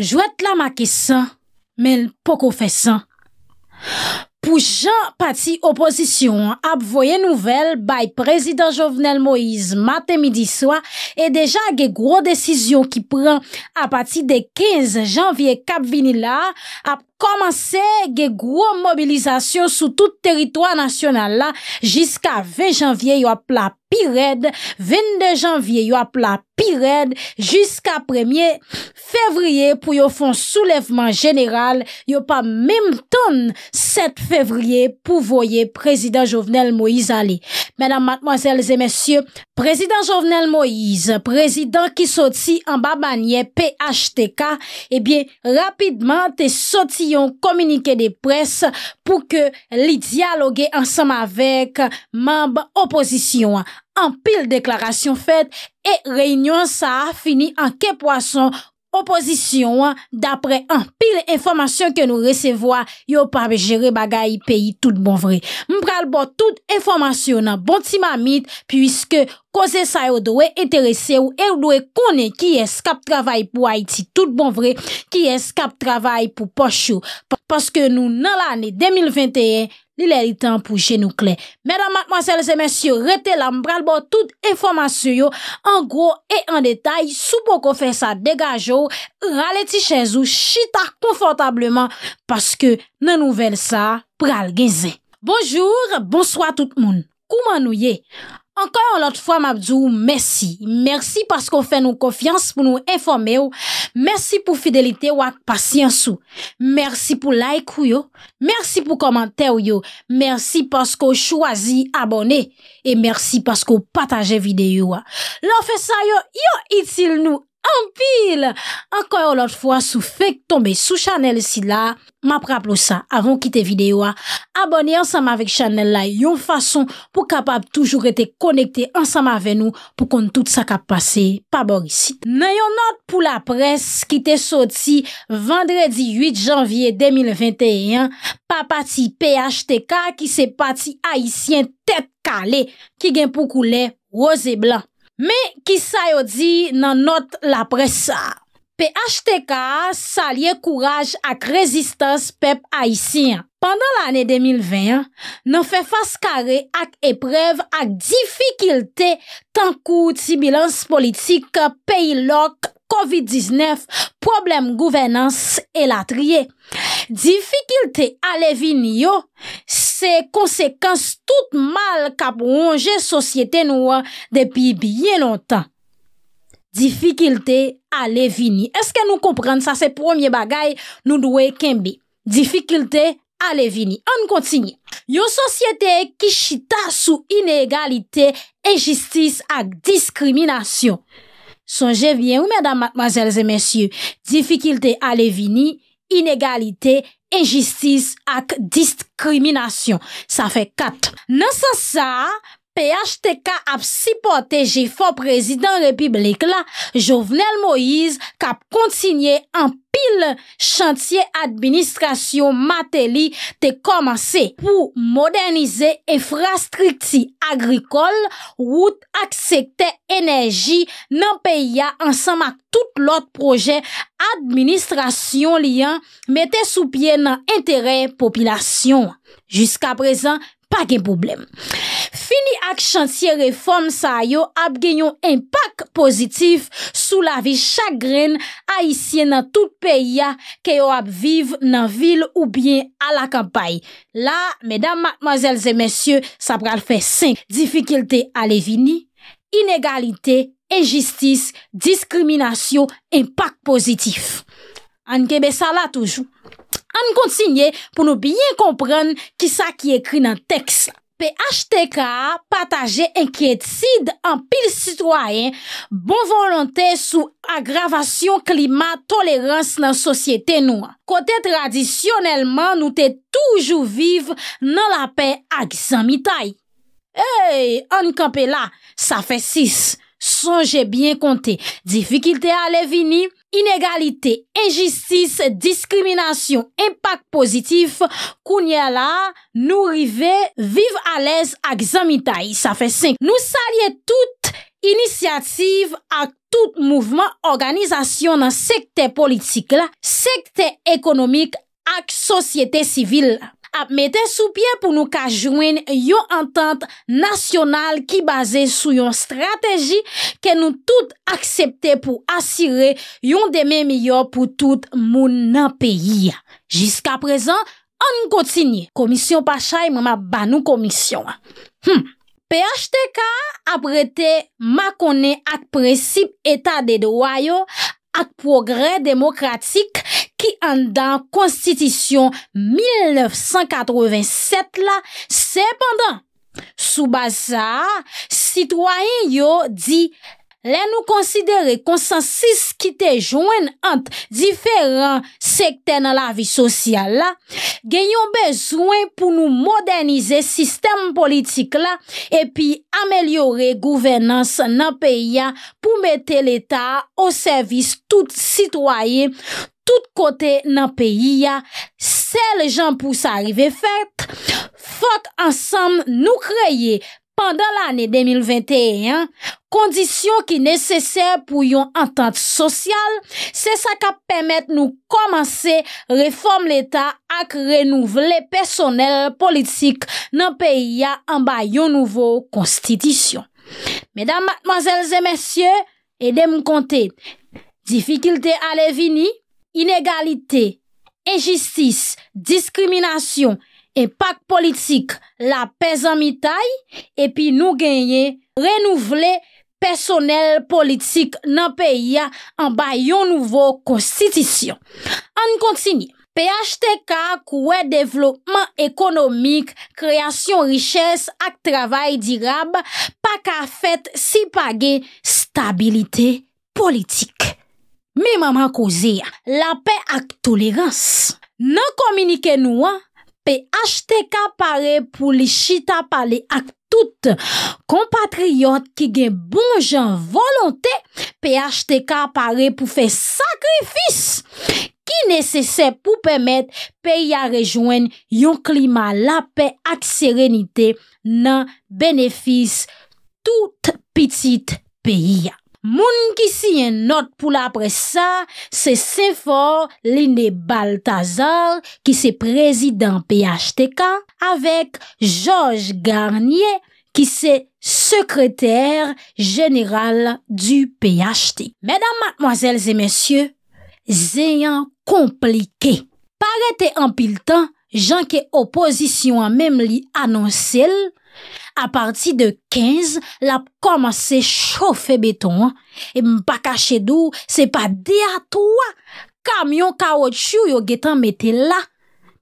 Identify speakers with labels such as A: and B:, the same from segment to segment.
A: Jouet la ma kesan, men l poko fesan. Pou jan pati opozisyon ap voye nouvel bay prezident Jovenel Moïse mate midi swa, e deja ge gro desisyon ki pran ap pati de 15 janvye kap vinila ap komanse ge gro mobilizasyon sou tout teritwa nasyonal la jiska 20 janvye yo ap la pi red, 22 janvye yo ap la pi red jiska 1 fevriye pou yo fon soulevman general yo pa mim ton 7 fevriye pou voye prezident Jovenel Moïse Ali menan matmwazelze mesyou prezident Jovenel Moïse prezident ki soti an babanye PHTK ebyen eh rapidman te soti yon komunike de pres pou ke li diyaloge ansam avek mamb oposisyon. An pil deklarasyon fet e reynyon sa fini an ke poason Oposisyon, dapre an pil informasyon ke nou resevoa, yo pa bejere bagayi peyi tout bon vre. M pral bo tout informasyon nan bonti ma mit, pwiske koze sa yo do e enterese ou e yo do e kone ki eskap travay pou Haiti tout bon vre, ki eskap travay pou Pochou. Paske nou nan l ane 2021, li lèri tan pou jenou klen. Mèdèm mèdèm mwansèl zè mèsyo, rete lam pral bo tout informasyon yo. An gwo e an detay, soubo kon fè sa degaj yo, rale ti chèz ou, chita konfortableman. Paske nan nou vel sa, pral gen zè. Bonjou, bonswa tout moun. Kouman nou ye? Ankon yon lot fwa mabdou, mersi. Mersi paskou fè nou konfians pou nou informe ou. Mersi pou fidelite ou ak pasyensou. Mersi pou like ou yo. Mersi pou komante ou yo. Mersi paskou chwazi abone. E mersi paskou pataje videyo ou. Lò fè sa yo, yo itil nou. Anpil, anko yo lot fwa sou fek tombe sou chanel si bon la, ma praplo sa avon ki te video a, abone ansama vek chanel la yon fason pou kapap toujou rete konekte ansama ve nou pou kon tout sa kap pase pa bor isi. Nan yon not pou la pres ki te soti vendredi 8 janvye 2021, pa pati PHTK ki se pati Haitien TET Kale ki gen pou koule rose blan. Men ki sa yo di nan not la presa. P.H.T.K. sa liye kouraj ak rezistans pep Aisyen. Pendan l'anè 2020, nan fe fase kare ak eprev ak difikilte tan kou ti bilans politik peyi lok P.H.T.K. COVID-19, problem gouvenance el atriye. Difikilte alevini yo, se konsekans tout mal kap wongen sosyete noua depi biye lontan. Difikilte alevini. Eske nou kompren sa se promye bagay nou dwe kembi. Difikilte alevini. An kontinye. Yo sosyete ki chita sou inegalite, enjistis ak diskriminasyon. Sonjevye ou mèdam mazelze mèsyou, difikilte alevini, inegalite, enjistis ak diskriminasyon. Sa fe kat. Nansan sa, PHTK ap sipote jifo prezident repiblik la, Jovenel Moïse kap kontinye anpou. Chantier administrasyon Mateli te komanse pou modernize e frastriksi agrikol wout aksekte enerji nan peya ansanma tout lot proje administrasyon liyan mette sou pie nan entere popilasyon. Jiska prezan, Pa gen poublem. Fini ak chantiye reform sa yo ap genyon impak pozitif sou la vi chagren a isye nan tout peyi ya ke yo ap viv nan vil ou bien a la kampay. La, medam, mademoiselles et messieurs, sa pral fe 5. Difikilte alevini, inegalite, ejistis, diskriminasyon, impak pozitif. Ankebe sa la toujou. An kontsigne pou nou byen kompren ki sa ki ekri nan tekst la. Pe HTK pataje enkiet sid an pil sitwayen bonvolante sou agravasyon klimat tolerans nan sosyete nou. Kote tradisyonelman nou te toujou viv nan la pe agizan mitay. Hey, an kante la, sa fe sis. Sonje bien konte, difikilte ale vini, inegalite, enjistis, diskriminasyon, impak pozitif, kounye la nou rive, vive alez ak zamitay. Nou salye tout iniciativ ak tout mouvment organizasyon nan sekte politik la, sekte ekonomik ak sosyete sivil la. ap mette sou pye pou nou ka jwen yo entente nasyonal ki baze sou yon strategi ke nou tout aksepte pou asire yon deme miyo pou tout moun nan peyi. Jiska prezan, an nou kontinye. Komisyon pa chay, mouman banou komisyon. Hmm. PHTK ap rete makone ak precip etade dowayo ak progre demokratik kwenye ki an dan konstitisyon 1987 la sepandan. Sou basa, sitwayen yo di, le nou konsidere konsensis ki te jwen ant diferan sekten an la vi sosyal la, genyon bezwen pou nou modernize sistem politik la, epi amelyore gouvenans nan peyi ya pou mete l'Etat o servis tout sitwayen Tout kote nan peyi ya, se le jan pou sa rive fèrt, fòk ansanm nou kreye pandan l'anè 2021, kondisyon ki nesesèr pou yon antante sosyal, se sa ka pèmet nou komanse reform l'Etat ak renouv le personel politik nan peyi ya anba yon nouvo konstidisyon. Medan matmanzèl zè mèsyè, edè m'konte, difikilte ale vini? inegalite, e jistis, diskriminasyon, e pak politik la pez an mitay, epi nou genye renouvle personel politik nan peya an bay yon nouvo konstitisyon. An kontinye, PHTK kouwe devlopman ekonomik, kreasyon riches ak travay dirab, pak a fet si page stabilite politik. Mi maman koze, la pe ak tolerans nan kominike nou an, pe achte ka pare pou li chita pale ak tout kompatriyot ki gen bon jan volante, pe achte ka pare pou fe sakrifis ki nese se pou pemet pe ya rejoen yon klima la pe ak serenite nan benefis tout pitit pe ya. Moun ki si yon not pou la presa, se sefor Linné Baltazar ki se prezident PHTK avèk Georges Garnier ki se sekreter jeneral du PHT. Mèdam matmoazèl zè mèsyè, zè yon komplike. Parete an pil tan, jan ke opozisyon an mèm li anonsil, A parti de 15, l ap komanse choufe beton, e m pa kache dou, se pa de atou, kamyon kawot chou yo getan mette la,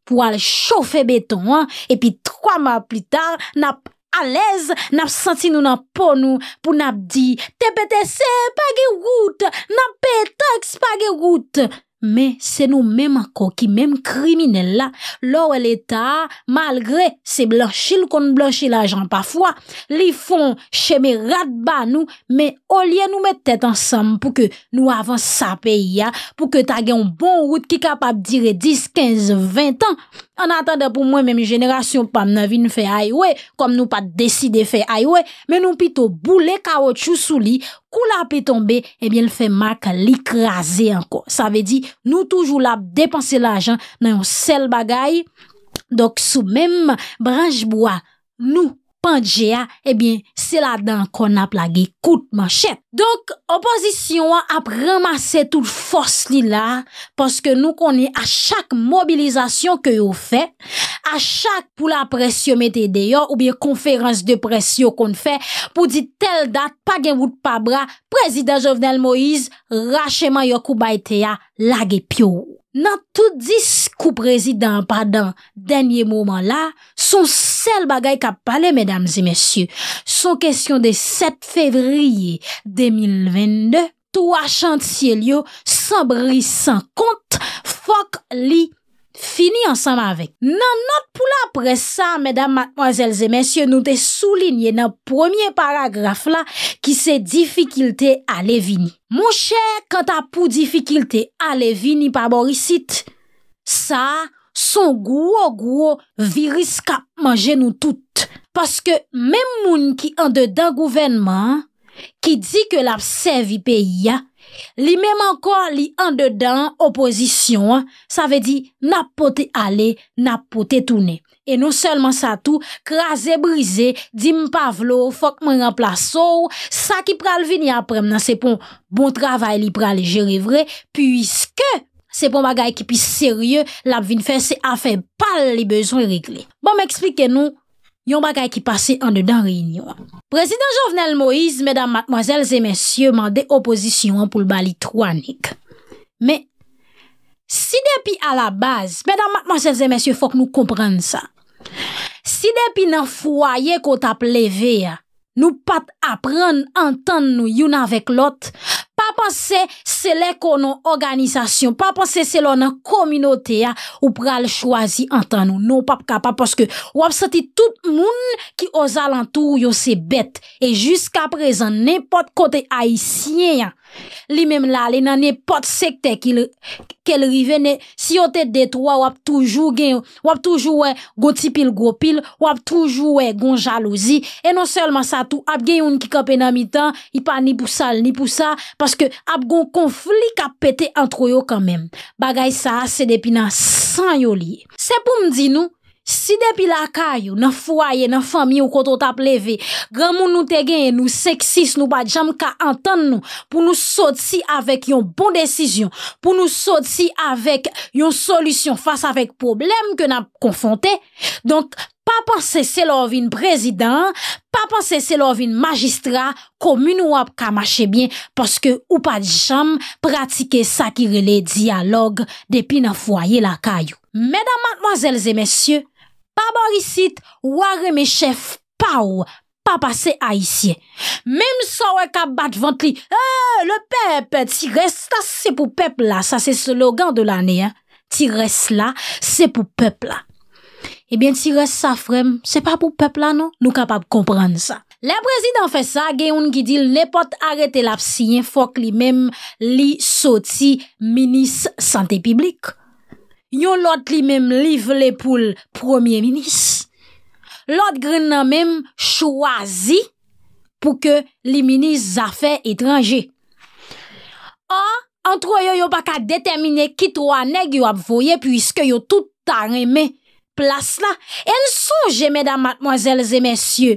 A: pou al choufe beton, e pi 3 mal pli tar, n ap alez, n ap santi nou nan pon nou, pou n ap di, tepe te se, pa ge gout, n ap pe teks, pa ge gout. Men, se nou menman koki, menm kriminella, lor el eta, malgre se blanchil kon blanchil ajan pafwa, li fon cheme rat ba nou, men olye nou met tet ansam pou ke nou avan sape ya, pou ke tagye yon bon wout ki kapap dire 10, 15, 20 an. An atanda pou mwen men mi jenerasyon pam nan vi nou fe aywe kom nou pa deside fe aywe men nou pito bou le kaot chou sou li kou la pe tombe, e bie l fe mak li krasen anko. Sa ve di nou toujou la depanse la ajan nan yon sel bagay dok sou menm branjboua nou. pandje a, ebyen, se la dan kon ap lage kout man chet. Donk, opozisyon a ap ramase tout fos li la, paske nou kon e a chak mobilizasyon ke yo fe, a chak pou la presyomete deyo, oubyen konferans de presyo kon fe, pou di tel dat, pa gen wout pabra, prezident Jovenel Moïse, rache man yo kou bayte ya, lage pyo ou. nan tout dis kou prezidant pa dan denye mouman la, son sel bagay ka pale, medamzi mesyou, son kestyon de 7 fevriye 2022, tou achan tsyel yo, san bris san kont, fok li Fini ansanm avek. Nan not pou la presa, medan matmoazelze mensyo, nou te soulinye nan premier paragraf la ki se difikilte alevini. Mou chè, kanta pou difikilte alevini pa borisit, sa son gouo gouo viriska manje nou tout. Paske mem moun ki ande dan gouvenman, ki di ke la psevi peyi ya, Li mem ankon li an dedan opozisyon, sa ve di napote ale, napote toune. E nou selman sa tou, kraze brize, di mpavlo, fok m remplaso, sa ki pral vini aprem nan se pon bon travay li pral jere vre, pwiske se pon bagay ki pi serye, lap vini fese a fe pal li bezon regle. Bon m eksplike nou. yon bagay ki pase an de dan reynyon. Prezident Jovenel Moïse, mèdam matmozèl zè mèsyè, man de opozisyon pou l balitouanik. Mè, si depi a la baz, mèdam matmozèl zè mèsyè, fòk nou komprenn sa. Si depi nan fwa ye kout ap leve ya, Nou pat apren entan nou yon avèk lot, pa panse se lè konon organizasyon, pa panse se lò nan kominote ya, ou pral chwazi entan nou nou pap kapa, paske wap sati tout moun ki ozalantou yo se bet, e jysk aprezen nepot kote ayisyen ya, Li mem la, li nan ne pot sekte ke li rivene, si yo tet det wap toujou gen, wap toujou wè goti pil go pil, wap toujou wè gon jalouzi, e non selman sa tou ap gen yon ki kapen nan mi tan, i pa ni pou sal ni pou sa, paske ap gon konflik ap pete antro yo kanmem. Bagay sa, se depina san yo li. Se pou mdi nou? Si depi lakayou, nan fwaye, nan famye ou koto tap leve, gran moun nou te gen, nou seksis, nou pa djam ka antan nou, pou nou soti avèk yon bon desisyon, pou nou soti avèk yon solisyon fasa avèk problem ke nan konfonte, donk pa panse se lor vin prezident, pa panse se lor vin magistra, komi nou ap ka mache bien, paske ou pa djam pratike sakire le diyalog depi nan fwaye lakayou. Medan matmazelze, mesyou, pa mor isit, ware me chef, pa ou, pa pase a isye. Mem sa wè ka bat vant li, e, le pepe, ti res, ta se pou pepe la, sa se slogan de l'anè, ti res la, se pou pepe la. Ebyen, eh ti res sa frem, se pa pou pepe la nou, nou kapab komprende sa. Le prezident fè sa, gen yon ki dil, le pot arete la psiyen, fok li mem li soti, minis sante piblik. Yon lot li menm liv le pou l'Promye Minis. Lot gren nan menm chwazi pou ke li Minis afe etranje. Or, an tro yo yo baka detemine kit wane gyo ap foye pwiske yo tout an reme plas la. En sou jeme dam matmwazelze menm sye,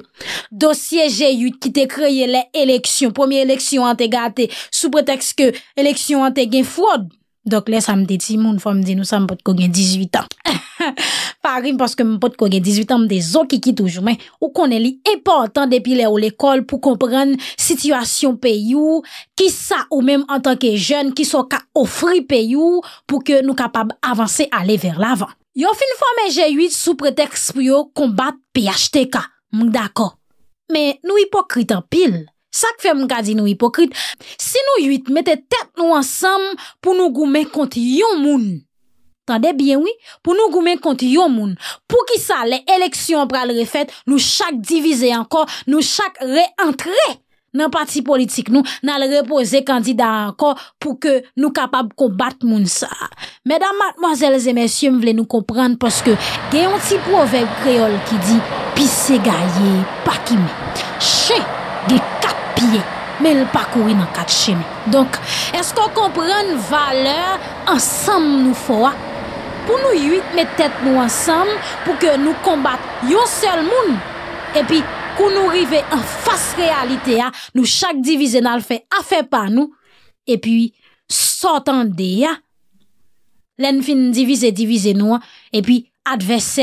A: dosye jeyout ki te kreye le eleksyon, promye eleksyon an te gate sou preteks ke eleksyon an te gen fwod. Dok lè sa m deti, moun fò m dey nou sa m pot kogue 18 an. Pa rim paske m pot kogue 18 an m dey zon ki ki toujou men, ou konen li epotan depi lè ou l'ekol pou komprenn situasyon pe you, ki sa ou menm an tanke jen ki so ka ofri pe you pou ke nou kapab avanse ale ver l'avan. Yo fin fò m en G8 sou preteks pou yo kombat PHTK, m dako. Men nou hipokritan pil. Sak fèm gadi nou hipokrit Si nou ywit mette tep nou ansam Pou nou goumen konti yon moun Tande bien wè Pou nou goumen konti yon moun Pou ki sa lè eleksyon pral refèt Nou chak divize ankor Nou chak re-entre Nan pati politik nou Nan lè repose kandida ankor Pou ke nou kapab kou bat moun sa Mèdam matmazèl zè mèsyèm vle nou kompran Paske gen yon ti proverb kreol Ki di Pis se gaye pakime Che di piye men l pakouri nan kat cheme. Donk, esko kompren valeur ansam nou fwa? Pou nou yuit metet nou ansam pou ke nou kombat yon sel moun? Epi, kou nou rive an fass realite ya, nou chak divize nan l fe a fe pa nou, epi, sotan de ya, len fin divize divize nou, epi, Adverse,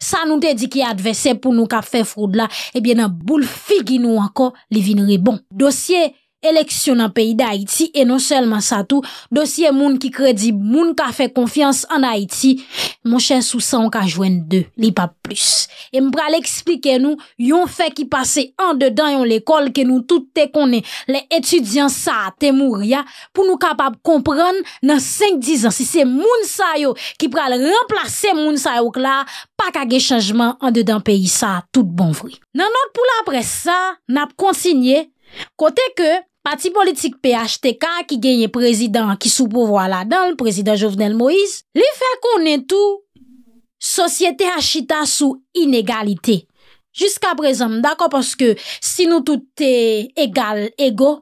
A: sa nou dediki adverse pou nou ka fe foud eh la, ebyen nan boul figi nou anko li vin rebon. eleksyon nan peyi da Haiti, e non selman sa tou, dosye moun ki kredi, moun ka fe konfians an Haiti, moun chen sou sa, moun ka jwen de, li pa plus. E m pral eksplike nou, yon fe ki pase an dedan yon lekol, ke nou tout te konen, le etudyan sa a temour ya, pou nou kapap kompran nan 5-10 ans, si se moun sa yo, ki pral remplase moun sa yo kla, pa kage chanjman an dedan peyi sa, tout bon vri. Nan not pou la pres sa, nap konsinye, kote ke, Pati politik PHTK ki genye prezident ki sou pouvo ala dan, prezident Jovenel Moïse, li fè konen tou sosyete hachita sou inegalite. Jusk aprezen, mdako, paske si nou tout te egal ego,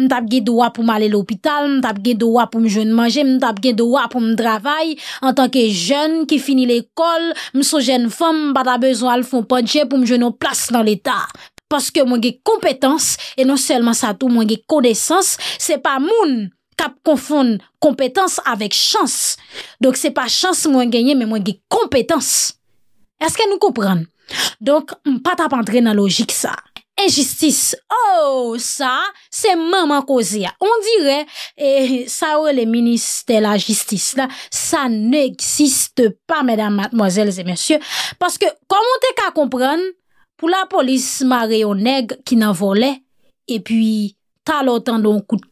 A: mdap gen doa pou m ale l'opital, mdap gen doa pou m jwen manje, mdap gen doa pou m dravay, an tanke jen ki fini l'ekol, mso jen fèm bada bezwa l'fon panje pou m jwen ou plas nan l'Etat. Paske mwen ge kompetans, e non selman sa tou mwen ge kodesans, se pa moun kap konfon kompetans avèk chans. Donk se pa chans mwen genye, men mwen ge kompetans. Eske nou kompran? Donk, patapandre nan logik sa. Enjistis, oh sa, se maman kozi ya. On dire, e, sa ou le ministè la jistis la, sa ne eksiste pa, mèdam, matmoazèl, zè mèsyè. Paske komon te ka kompran, pou la polis marè yo neg ki nan vole, epi talotan don kout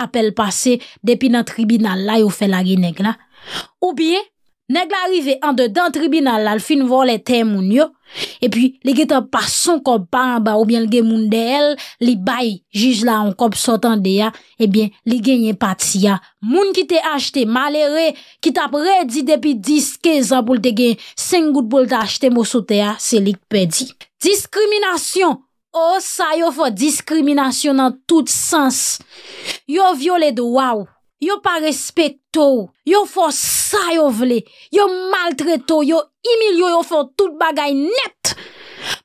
A: apel pase depi nan tribinal la yo fè la geneg la. Ou biye, Neg la rive an de dan tribunal la l fin vo le tem moun yo. E pi li getan pason kop pa an ba ou bien li gen moun de el, li bayi jiz la an kop sotan de ya, e bien li gen yen pati ya. Moun ki te achete male re, ki tap re di depi 10-15 an pou l te gen, 5 gout pou l te achete mou sote ya, se lik pedi. Diskriminasyon, o oh, sa yo fwa diskriminasyon nan tout sens. Yo vyo le de wawou. Yo pa respeto, yo fò sa yo vle, yo maltreto, yo imil yo, yo fò tout bagay net.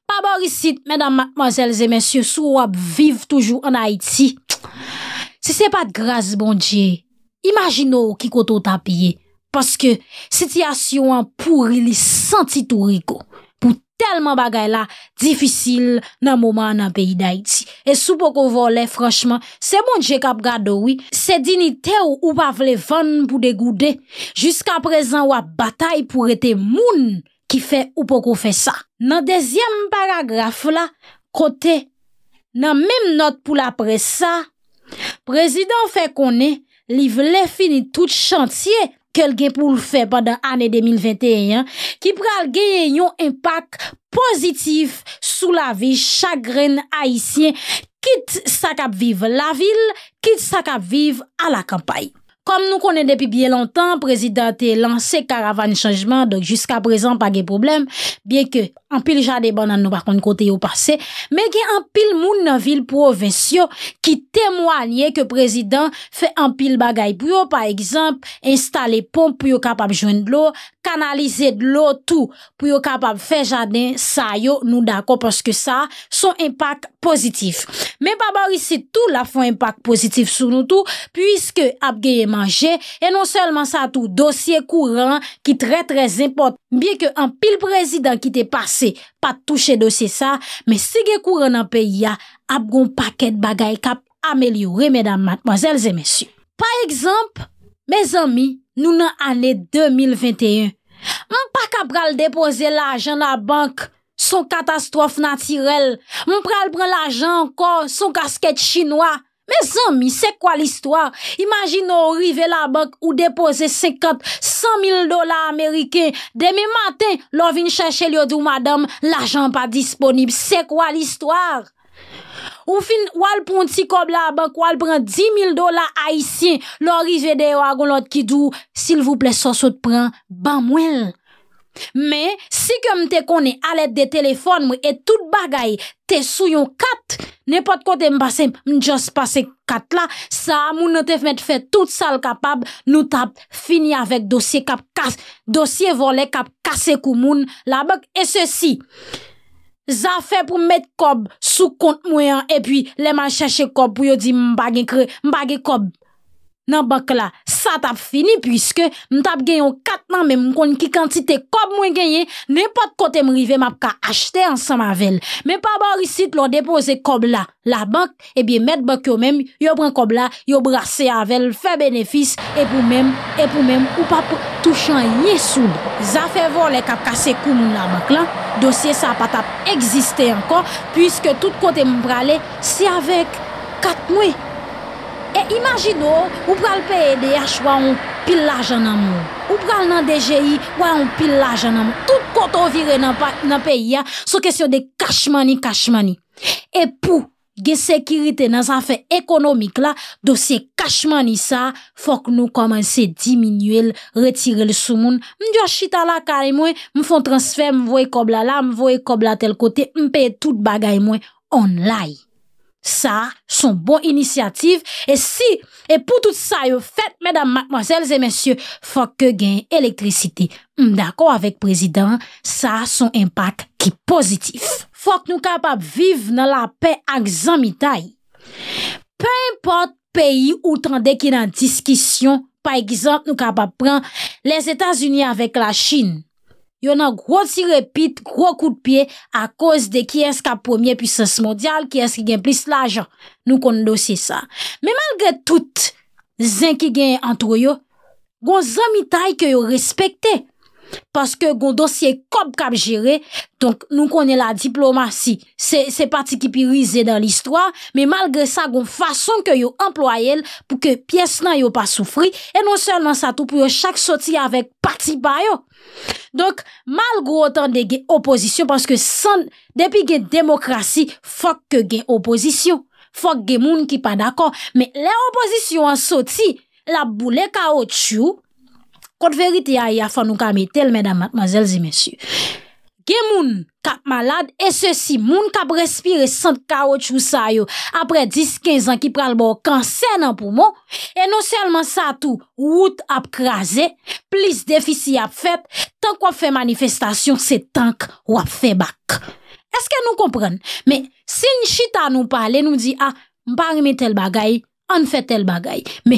A: Pa bò risit, mèdam, mòzèlzè, mèsyè, sou wap viv toujou an Haiti. Se se pa t'graz, bon djè, imagino ki koto ta piye. Paske, seti asyon an pouri li senti tou rigo. pou telman bagay la, difisil nan mouman nan peyi da iti. E sou poko vole, fransman, se moun jek ap gado wii, se dinite ou ou pa vle van pou degoude, jiska prezen wap batay pou rete moun ki fe ou poko fe sa. Nan dezyem paragraf la, kote, nan mem not pou la presa, prezident fe kone, li vle fini tout chantye. kel gen pou l fè padan ane 2021, ki pral gen yon impak pozitif sou la vi chagren haisyen kit sa kap vive la vil, kit sa kap vive a la kampay. Kom nou konen depi biye lontan, prezident te lanse karavan chanjman, dok jiska prezant pa gen problem, bien ke anpil jade ban nan nou bakon kote yo pase, men gen anpil moun nan vil provinsyon ki temwanyen ke prezident fe anpil bagay pou yo, pa ekzamp, instale pom pou yo kapab jwen dlo, kanalize dlo tou pou yo kapab fe jaden sa yo nou dako, paske sa son impak pozitif. Men pa barisi tou la fon impak pozitif sou nou tou, pwiske apgeye manje, e non selman sa tou dosye kouran ki tre tre zimpot, biye ke anpil prezident ki te pase Se pa touche de se sa, me si ge kou renan pe ya, ap gon paket bagay kap amelyore, medan matmozelze mesyu. Pa ekzamp, me zami, nou nan ane 2021, moun pak ap pral depoze la ajan la bank son katastrof natirel, moun pral pral ajan anko son kasket chinois. Me zami, se kwa l'istwa? Imagin nou rive la bak ou depose se kop 100.000 dola Amerike. Demi maten, lò vin chèche lyo dò madam, l'ajan pa disponib. Se kwa l'istwa? Ou fin, wò l'ponti kop la bak, wò l'pran 10.000 dola Aisyen. Lò rive de yo agon lòt ki dò, s'il vous plè so sot pran, bam wèl. Men, si ke mte konen alet de telefon mwen et tout bagay te sou yon kat, nepot kote m basen m jos pase kat la, sa moun nou te f met fè tout sal kapab nou tap fini avèk dosye kap kase, dosye volè kap kase kou moun la bèk. E se si, zan fè pou m met kob sou kont mwen an epwi lèman chache kob pou yo di m bagen kob. Nan bak la, sa tap fini pwiske m tap genyon kat nan men m kon ki kantite kob mwen genyen, nen pat kote m rive m ap ka achte ansan mavel. Men pa ba risit lor depose kob la la bank, ebyen met bak yo men, yo bran kob la, yo brase avel, fe benefis, epou men, epou men, ou pa pou touche an yesoun. Za fevor le kap kase kou moun la bank la, dosye sa pat ap eksiste ankon, pwiske tout kote m prale, si avek kat mwen. E imajido, ou pral peye de yache wawon pil lajan nan moun. Ou pral nan DJI wawon pil lajan nan moun. Tout koto vire nan peyi ya, sou kesyon de kachmani, kachmani. E pou ge sekirite nan sanfe ekonomik la, dosye kachmani sa, fok nou komanse diminuel, retirel sou moun. M diwa chita la kare mwen, m fon transfer, m voye kob la la, m voye kob la tel kote, m peye tout bagay mwen online. Sa, son bon inisiativ, e si, e pou tout sa yo fèt, mèdam, mòselz e mèsyè, fòk ke gen elektrisite. M d'akò avèk prezident, sa, son impak ki pozitif. Fòk nou kapap viv nan la pe a gzan mitay. Pe import peyi ou tande ki nan diskisyon, pa ek gzan nou kapap pran les Etats-Unis avèk la Chine. Yon nan gwo ti repit, gwo kout piye a koz de ki es ka pwemye pwisans mondyal, ki es ki gen plis laj, nou kon lo si sa. Me malge tout, zan ki gen antro yo, gwo zan mi tay ki yo respekte. Paske gon dosye kop kap jere, donk nou konen la diplomasi, se pati ki pi rize dan listwa, men malgre sa gon fason ke yo employel pou ke piyes nan yo pa soufri, e non se nan sa tou pou yo chak soti avek pati bayo. Donk malgo otan de ge oposisyon, paske san, depi ge demokrasi, fok ke ge oposisyon, fok ge moun ki pa dako, men le oposisyon an soti, la boule ka o tsyou, Kote verite ya yi afan nou ka metel, medan matmazelzi mesyu. Ge moun kap malad, e se si moun kap respire sante ka wot chousa yo, apre 10-15 an ki pral bo kan sen an pou moun, e non selman sa tou wout ap kraze, plis defisi ap fet, tank wap fe manifestasyon, se tank wap fe bak. Eske nou kompren? Me, se yi chita nou pale, nou di, a, ah, mpa remetel bagayi, an fè tel bagay. Me,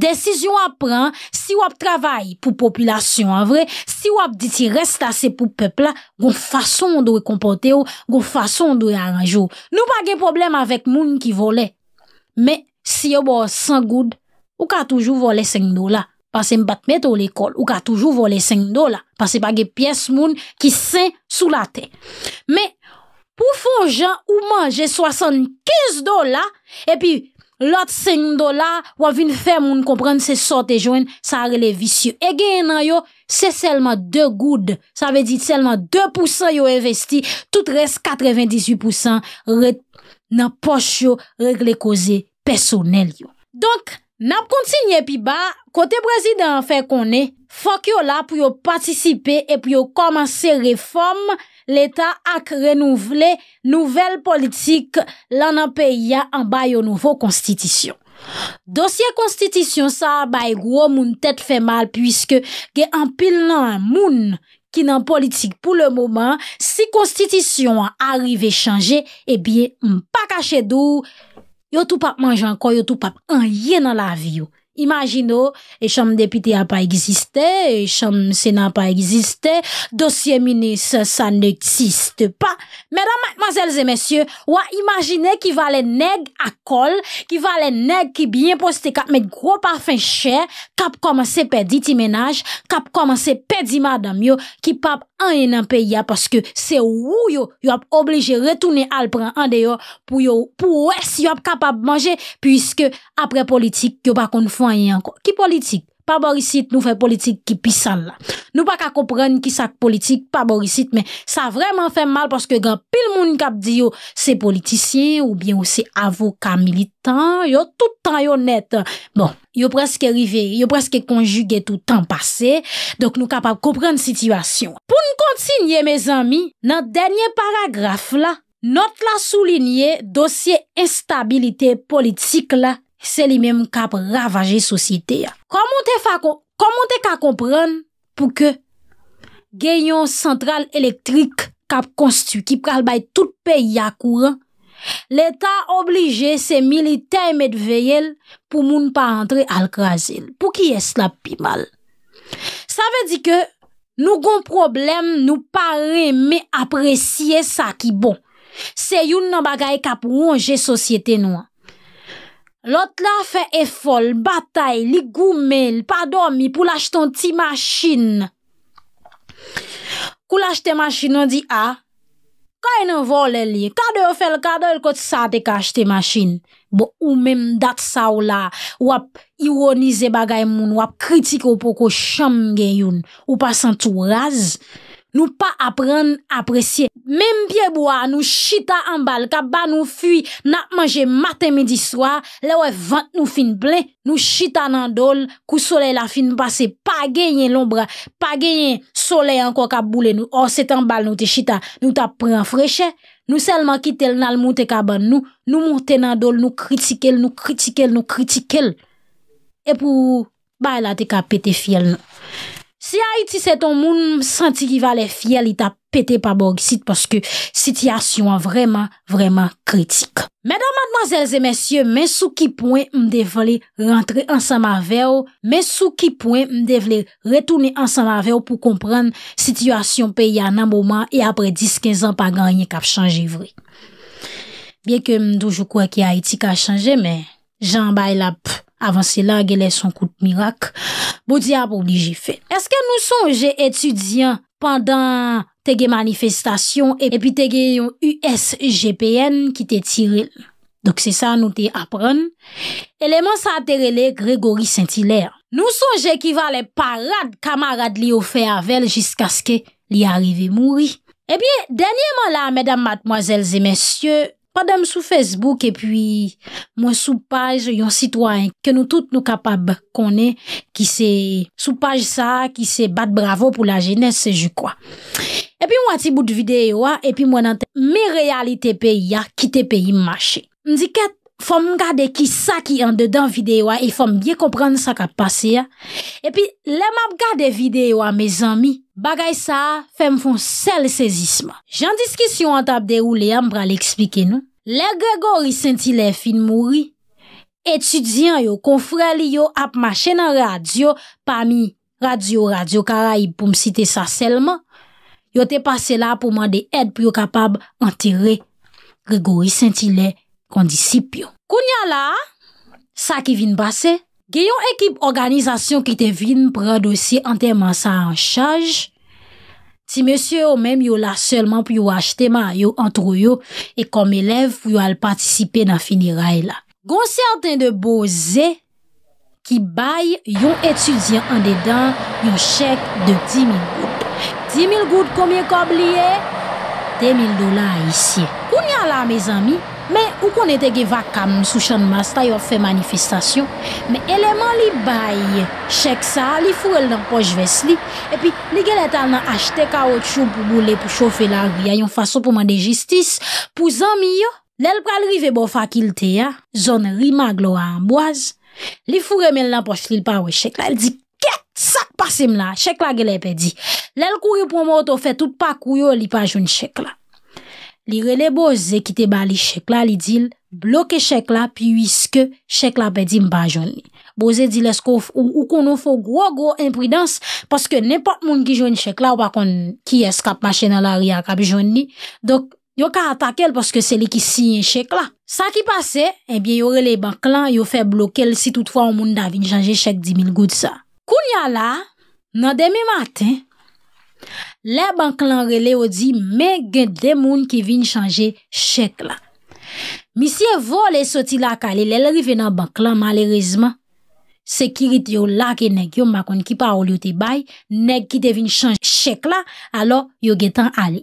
A: desisyon ap pran, si wap travay pou populasyon avre, si wap diti rest ase pou pepla, gon fason dwe kompote ou, gon fason dwe anjou. Nou pa ge problem avèk moun ki vole, me, si yo bo san goud, ou ka toujou vole 5 dola, pase mbat met ou l'ekol, ou ka toujou vole 5 dola, pase pa ge piyes moun ki sen sou la ten. Me, pou fon jan ou manje 75 dola, epi, lot se yon do la, wav yon fem moun komprenn se sote jwen, sa rele visyo. E gen nan yo, se selman 2 goud, sa ve dit selman 2% yo investi, tout res 98% nan pos yo regle koze personel yo. Donk, nap kontinye pi ba, kote prezident an fe konen, fok yo la pou yo patisipe e pou yo komanse reforme, l'Etat ak renouvle nouvel politik lan an peya an bay yo nouvo konstitisyon. Dosye konstitisyon sa bay gro moun tèt fè mal pwiske gen an pil nan moun ki nan politik pou le mouman, si konstitisyon an arrive chanje, e eh bie m pa kache dou, yo tou pap manjan kon, yo tou pap an ye nan la viyo. imagino, e chanm depite a pa egziste, e chanm senan pa egziste, dosye minis sa ne ksiste pa. Medan, madem, madelze, mesye, wak imagine ki valen neg akol, ki valen neg ki byen poste kap met gro parfen chè, kap komanse pedi ti menaj, kap komanse pedi madam yo, ki pap an enan pe ya, paske se wou yo, yo ap oblije retounen al pran an de yo, pou yo pou wes yo ap kap ap manje, pwiske apre politik yo pa kon fwen ki politik, pa borisit nou fe politik ki pisan la nou pa ka kompren ki sak politik, pa borisit men sa vreman fe mal paske gen pil moun kap di yo se politisye ou bien ou se avoka militan yo toutan yo net bon, yo preske rive, yo preske konjuge toutan pase dok nou kap ap kompren situasyon pou nou kontinye me zami, nan denye paragraf la not la soulinye dosye instabilite politik la Se li menm kap ravaje sosyete ya. Koman te fako, koman te ka kompran pou ke genyon sentral elektrik kap konstu ki pral bay tout peyi ya kouran, l'Etat oblige se milite mèd veyel pou moun pa antre al krasil. Pou ki es la pi mal. Sa ve di ke nou gon problem nou pa reme apresye sa ki bon. Se yon nan bagay kap ronge sosyete nou an. Lot la fe e fol, batay, li goumel, pa domi pou lach ton ti machin. Kou lach te machin ah, an di a, kwa en an vole li, kade yo fel kade yo kote sa de kache te machin. Bo ou mem dat sa ou la, wap ironize bagay moun, wap kritike ou poko sham gen yon, ou pa santouraz. Nou pa apren apresye Mem pie bo a nou chita an bal Ka ba nou fwi Na manje maten mediswa Le we vant nou fin blen Nou chita nan dol Kou sole la fin pase Pa genyen lombra Pa genyen sole an kwa ka boule oh, Nou oset an bal nou te chita Nou ta pre an freche Nou selman kite l nan moun te ka ban nou Nou moun te nan dol Nou kritikel, nou kritikel, nou kritikel E pou bay la te ka pete fiel nou Si Haiti se ton moun, bon m senti ki val e fiel, it ap pete pa borg sit, paske sityasyon an vreman, vreman kritik. Menon, madman, zelze, mensyon, men sou ki poen m devle rentre ansan ma veyo, men sou ki poen m devle retounen ansan ma veyo pou kompran sityasyon pe ya nan mouman, e apre 10-15 an pa ganyen kap chanje vre. Bien ke m doujou kwa ki Haiti ka chanje, men jan bay la pou. Avansi la, gelè son kout mirak. Bo diya pou li jifè. Eske nou sonje etudyan pandan tege manifestasyon e, epi tege yon USGPN ki te tirel. Dok se sa nou te apran. Eleman sa aterele Gregory Saint-Hilaire. Nou sonje ki va le parade kamarade li oufe avel jiska ske li arive mouri. Epi denye man la, medam matmoazèlze mensyè, Mwen dem sou Facebook e pi mwen sou page yon sitwany ke nou tout nou kapab konen ki se sou page sa ki se bat bravo pou la genese se ju kwa. E pi mwen ti bout videyo a e pi mwen anten mi realite pe ya ki te pe imache. Mdi ket fom gade ki sa ki an dedan videyo a e fom bie komprende sa kap pase ya. E pi lem ap gade videyo a me zami bagay sa fem fon sel sezisma. Jan diski si yon an tabde ou le yam bral eksplike nou. Le Gregory Saint-Hilaire fin mouri, etudyan yo konfre li yo ap ma chen an radyo pa mi radyo radyo karaib pou m site sa selman, yo te pase la pou man de ed pou yo kapab anterre Gregory Saint-Hilaire kondisip yo. Koun ya la, sa ki vin base, geyon ekip organizasyon ki te vin pradosi anterman sa an chaj, Ti monsye ou menm yo la selman pou yo achete ma yo antrou yo e kom elev pou yo al patisipe nan finiray la. Gon sè anten de bo zè ki bay yon etudyan an dedan yo chèk de 10.000 gout. 10.000 gout koumye kob liye? 10.000 dola yisi. Kou nyan la mè zami? Men, ou kon ete ge vak kam sou chan mas ta yo fe manifestasyon, men eleman li baye, chek sa, li furel nan poch ves li, epi li gelet al nan achte kaot chou pou boule pou chofe la ria yon fason pou man de jistis, pou zan mi yo, lel pralrive bo fakilte ya, zan rimag lo a amboaz, li furemel nan poch li lpa we chek la, el di ket sak pasim la, chek la gelet pe di, lel kouyo pou mouto fet ou pa kouyo li pa joun chek la. li rele boze ki te ba li shek la li dil bloke shek la piwiske shek la pe di mpa joun ni. Boze dil esko ou konon fo gro-gro impridans paske nepot moun ki joun shek la ou pa kon ki eskap mashe nan la riyak ap joun ni. Dok, yo ka atakel paske se li ki si yon shek la. Sa ki pase, ebyen eh yo rele bank lan, yo fe bloke el si toutfwa ou moun davin janje shek di min gout sa. Koun ya la, nan deme maten... le banklan rele o di men gen demoun ki vin chanje chek la misye vo le soti la ka le le li ven nan banklan malerezman sekirit yo la ke neg yo makon ki pa ou li yo te bay neg ki te vin chanje chek la alo yo gen tan ali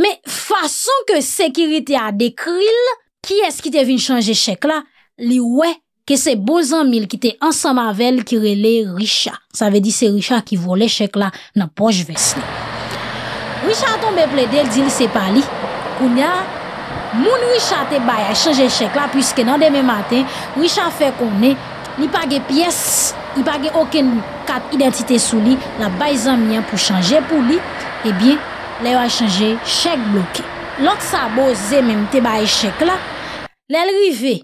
A: me fason ke sekirit ya dekril ki es ki te vin chanje chek la li we ke se bozan mil ki te ansan mavel ki rele richa, sa ve di se richa ki vole chek la nan poj vesne Wisha tombe ple del, di li se pa li. Koun ya, moun wisha te baye eh a chanje chek la, pwiske nan deme maten, wisha fe kon ne, li page piyes, li page oken kat identite sou li, la baye zanmian pou chanje pou li, ebyen, la yo a chanje chek bloke. Lot sa boze men, te baye chek la. Lel rive,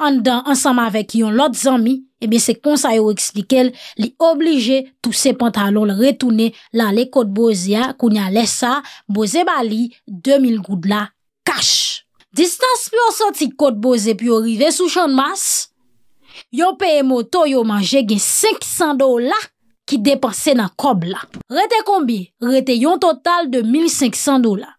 A: an dan, ansama avek yon, lot zanmi, Ebe se konsay ou ekslikel li oblije tou se pantalon le retoune la le kote boze ya koun ya lesa boze bali 2000 goud la kash. Distans pi ou soti kote boze pi ou rive sou chanmas, yon peye moto yon manje gen 500 dola ki depanse nan kob la. Rete kombi? Rete yon total de 1500 dola.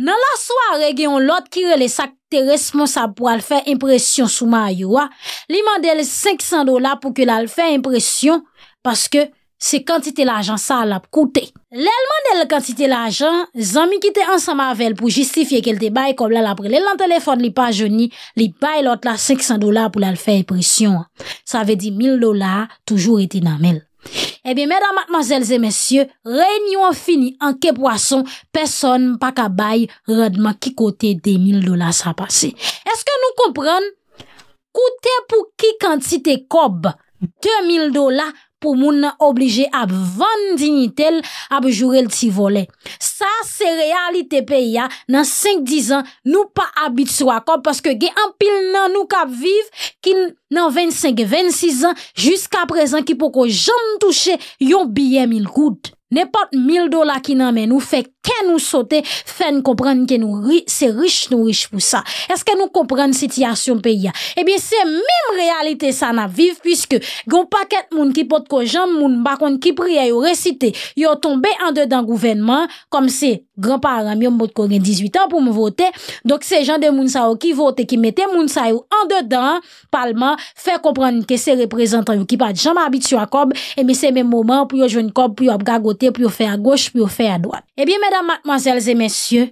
A: Nan la swa rege yon lot ki rele sak teres monsap pou al fè impresyon souma ay yowa, li mande l 500 dolar pou ke l al fè impresyon paske se kantite l ajan sa al ap kote. Le l mande l kantite l ajan, zan mi kite ansan mavel pou justifiye ke l te baye kob la la prele. Lan telefon li pa joni, li baye lot la 500 dolar pou l al fè impresyon. Sa ve di 1000 dolar, toujou eti nan mel. Eh ben, mèdam, matmazèlzè, mèsyè, reynyon fini an ke pwa son peson pa kabay rèdman ki kote 2.000 dola sa pase. Eske nou kompran? Kote pou ki kantite kob 2.000 dola pou moun nan oblije ap vandinitel ap jurel ti vole. Sa se realite pe ya nan 5-10 an nou pa abit sou akop paske gen an pil nan nou kap viv ki nan 25-26 an jiska prezan ki poko jan touche yon biyem il kout. Ne pat mil dola ki nan men ou, fek ken nou sote, fek nou kompran ke nou ri, se rich nou rich pou sa. Eske nou kompran sityasyon pe ya? Ebyen, se mime realite sa nan viv, pwiske, gyo paket moun ki pot kojan, moun bakon ki priya yo recite, yo tombe an dedan gouvenman, kom se, granpa aram yo mbot koren 18 an pou mwote, dok se jan de moun sa yo ki vote, ki mette moun sa yo an dedan, palman, fek kompran ke se reprezentan yo, ki pat jan mabit sou akob, ebyen se mime mouman, pou yo jwen kob, pou yo ap gag pou yo fè a goch, pou yo fè a doat. Ebyen, mèdam, matmazèlzè, mèsyè,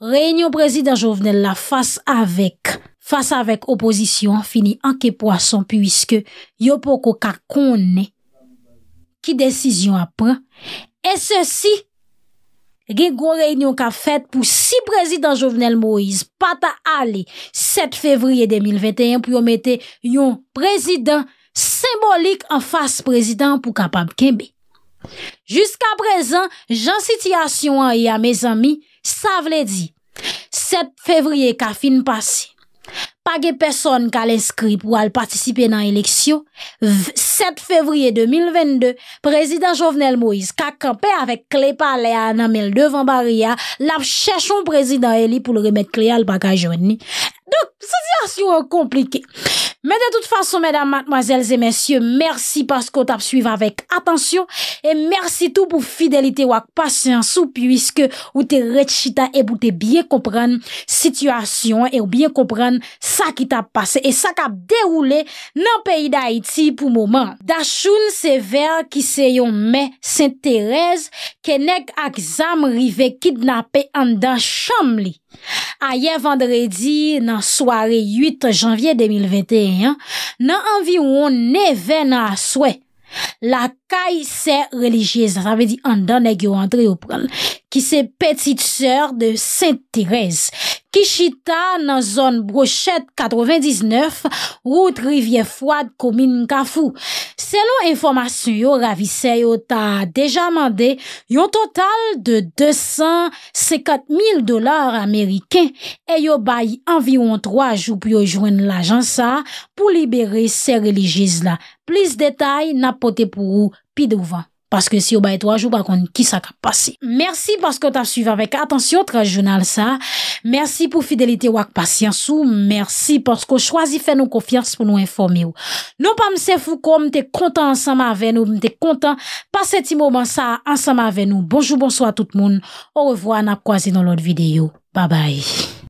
A: reynyon prezidant jovenel la fass avèk, fass avèk oposisyon, fini anke poasson pwiske yo poko ka kone ki desisyon apren. E sèsi, gen gwo reynyon ka fèt pou si prezidant jovenel Moïse pata ale 7 fevriye 2021 pou yo mette yon prezidant symbolik an fass prezidant pou kapam kembè. Jus ka prezen, jan sitiyasyon an e a me zami, sa vle di, 7 fevriye ka fin pasi, pa ge peson ka l'inskri pou al patisipe nan eleksyon, 7 fevriye 2022, prezident Jovenel Moïse ka kampe avek kle pale an anmel devan bariya la chèchon prezident Eli pou l remet kle al bagajouni, Donk, se di as yon konplike. Men de tout fason, men dam, matmazel, zemensye, mersi pas kon tap suive avèk. Atensyon, e mersi tout pou fidelite wak pas yon sou, pwiske ou te rechita e pou te bie kompran sityasyon e ou bie kompran sa ki tap pase. E sa kap deroule nan peyi da Haiti pou mouman. Da choun se ver ki se yon men, Saint-Thérèse, kenek ak zam rive kidnapè an dan chanm li. A ye vendredi nan soare 8 janvye 2021, nan anvi woun neve nan aswe, la kay se religyez nan sa ve di andan e gyo andre ou pran, ki se petite seur de Saint Therese. Kishita nan zon brochet 99, route rivye fwad komin Nkafu. Selon informasyon yo ravise yo ta deja mande, yo total de 254.000 dolar Ameriken e yo bay anviron 3 jou pyo jwen l'ajansa pou libere se religiz la. Plis detay na pote pou yo pi douvan. Paske si yo baye 3 jou, bakon ki sa ka pase. Mersi paske ta suive avek. Atensyon traj journal sa. Mersi pou fidelite wak pasyansou. Mersi paske choazi fe nou konfians pou nou informe ou. Non pa mse fou kon, mte kontan ansama ave nou. Mte kontan paseti mouman sa ansama ave nou. Bonjou, bonsoy a tout moun. Ou revwa na kwa zi nou lot videyo. Babay.